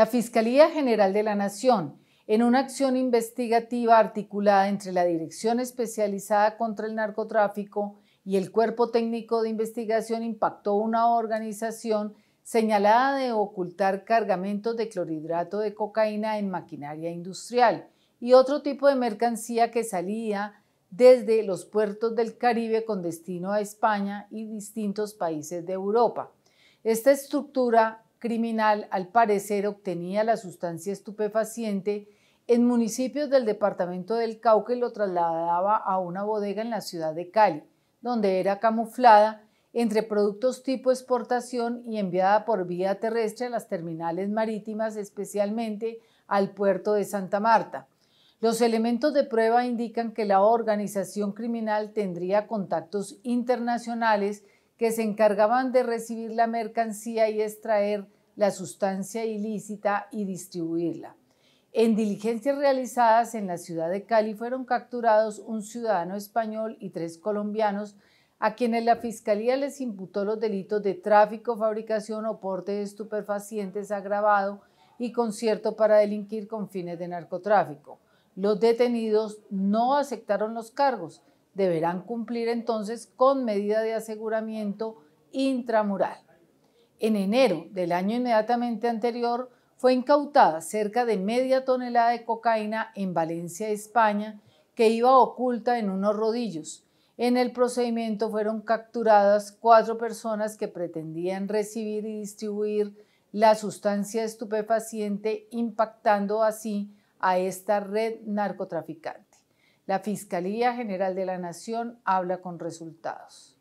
La Fiscalía General de la Nación, en una acción investigativa articulada entre la Dirección Especializada contra el Narcotráfico y el Cuerpo Técnico de Investigación, impactó una organización señalada de ocultar cargamentos de clorhidrato de cocaína en maquinaria industrial y otro tipo de mercancía que salía desde los puertos del Caribe con destino a España y distintos países de Europa. Esta estructura criminal al parecer obtenía la sustancia estupefaciente en municipios del departamento del Cauca y lo trasladaba a una bodega en la ciudad de Cali, donde era camuflada entre productos tipo exportación y enviada por vía terrestre a las terminales marítimas, especialmente al puerto de Santa Marta. Los elementos de prueba indican que la organización criminal tendría contactos internacionales que se encargaban de recibir la mercancía y extraer la sustancia ilícita y distribuirla. En diligencias realizadas en la ciudad de Cali fueron capturados un ciudadano español y tres colombianos a quienes la Fiscalía les imputó los delitos de tráfico, fabricación o porte de estupefacientes agravado y concierto para delinquir con fines de narcotráfico. Los detenidos no aceptaron los cargos deberán cumplir entonces con medida de aseguramiento intramural. En enero del año inmediatamente anterior fue incautada cerca de media tonelada de cocaína en Valencia, España, que iba oculta en unos rodillos. En el procedimiento fueron capturadas cuatro personas que pretendían recibir y distribuir la sustancia estupefaciente, impactando así a esta red narcotraficante. La Fiscalía General de la Nación habla con resultados.